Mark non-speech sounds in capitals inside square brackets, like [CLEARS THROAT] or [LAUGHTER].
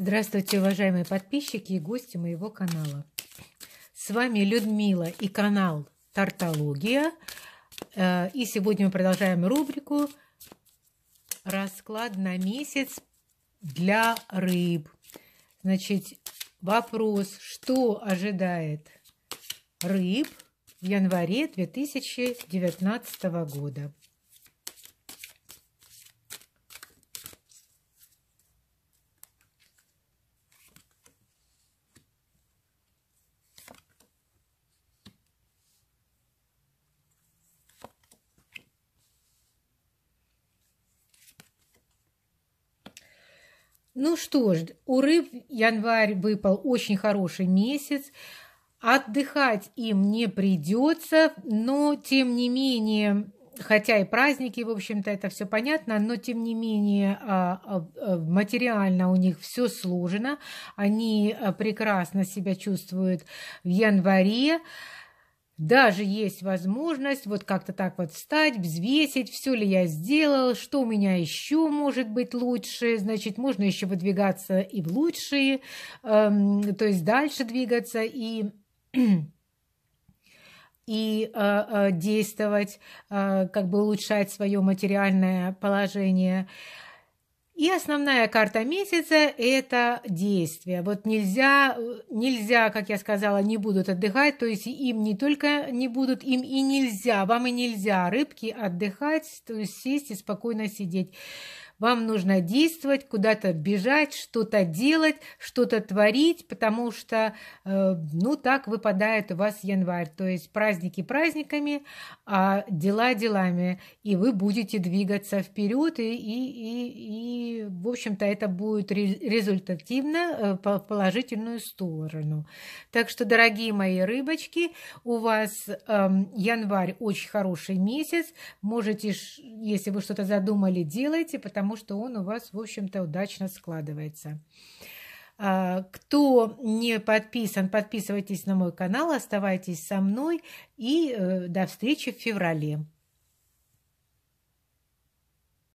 Здравствуйте, уважаемые подписчики и гости моего канала. С вами Людмила и канал Тартология. Э, и сегодня мы продолжаем рубрику «Расклад на месяц для рыб». Значит, вопрос, что ожидает рыб в январе 2019 года. Ну что ж, у рыб январь выпал очень хороший месяц. Отдыхать им не придется, но тем не менее, хотя и праздники, в общем-то, это все понятно, но тем не менее а, а, а, материально у них все сложено, они прекрасно себя чувствуют в январе. Даже есть возможность вот как-то так вот встать, взвесить, все ли я сделал, что у меня еще может быть лучше. Значит, можно еще выдвигаться и в лучшие, эм, то есть дальше двигаться и [CLEARS THROAT] и э, э, действовать, э, как бы улучшать свое материальное положение. Э, и основная карта месяца – это действия. Вот нельзя, нельзя, как я сказала, не будут отдыхать, то есть им не только не будут, им и нельзя, вам и нельзя, рыбки, отдыхать, то есть сесть и спокойно сидеть. Вам нужно действовать, куда-то бежать, что-то делать, что-то творить, потому что, э, ну, так выпадает у вас январь. То есть праздники праздниками, а дела делами. И вы будете двигаться вперед и, и, и, и в общем-то, это будет результативно э, в положительную сторону. Так что, дорогие мои рыбочки, у вас эм, январь очень хороший месяц. Можете, если вы что-то задумали, делайте, потому что он у вас, в общем-то, удачно складывается. А, кто не подписан, подписывайтесь на мой канал, оставайтесь со мной и э, до встречи в феврале.